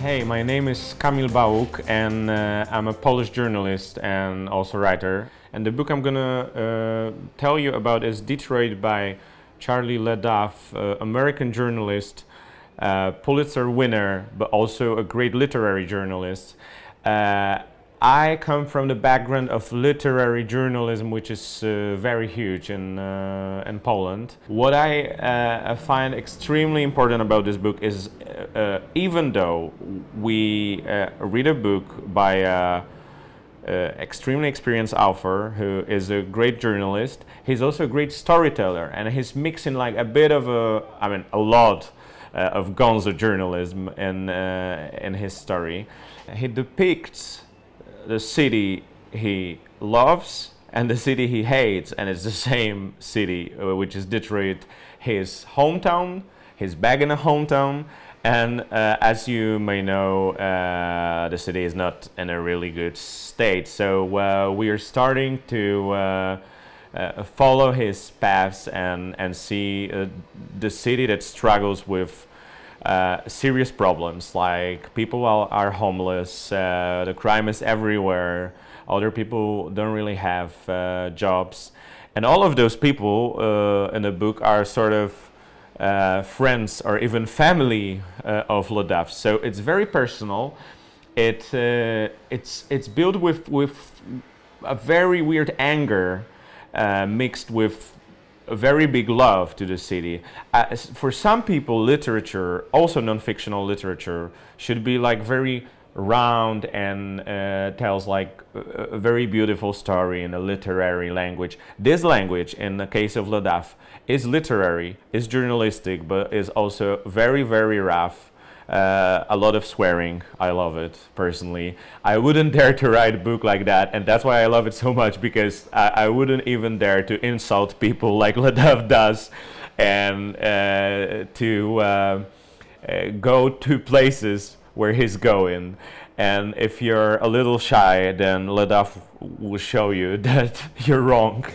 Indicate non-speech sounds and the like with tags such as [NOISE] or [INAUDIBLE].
Hey, my name is Kamil Bauk, and uh, I'm a Polish journalist and also writer. And the book I'm gonna uh, tell you about is Detroit by Charlie Ledoff, uh, American journalist, uh, Pulitzer winner, but also a great literary journalist. Uh, I come from the background of literary journalism, which is uh, very huge in, uh, in Poland. What I uh, find extremely important about this book is uh, uh, even though we uh, read a book by an extremely experienced author who is a great journalist, he's also a great storyteller and he's mixing like a bit of a, I mean, a lot of gonzo journalism in, in his story. He depicts the city he loves and the city he hates, and it's the same city, uh, which is Detroit, his hometown. He's back in a hometown, and uh, as you may know, uh, the city is not in a really good state. So uh, we are starting to uh, uh, follow his paths and and see the city that struggles with uh, serious problems like people are, are homeless, uh, the crime is everywhere, other people don't really have uh, jobs. And all of those people uh, in the book are sort of uh, friends or even family of Lodaf. So it's very personal. It, it's, it's built with, with a very weird anger mixed with a very big love to the city. Uh, for some people, literature, also non-fictional literature, should be like very round and uh, tells like a, a very beautiful story in a literary language. This language, in the case of Ladaf, is literary, is journalistic, but is also very, very rough uh, a lot of swearing. I love it personally. I wouldn't [LAUGHS] dare to write a book like that, and that's why I love it so much because I, I wouldn't even dare to insult people [LAUGHS] like Ladav does, and uh, to uh, uh, go to places where he's going. And if you're a little shy, then Ladav will show you [LAUGHS] that you're wrong.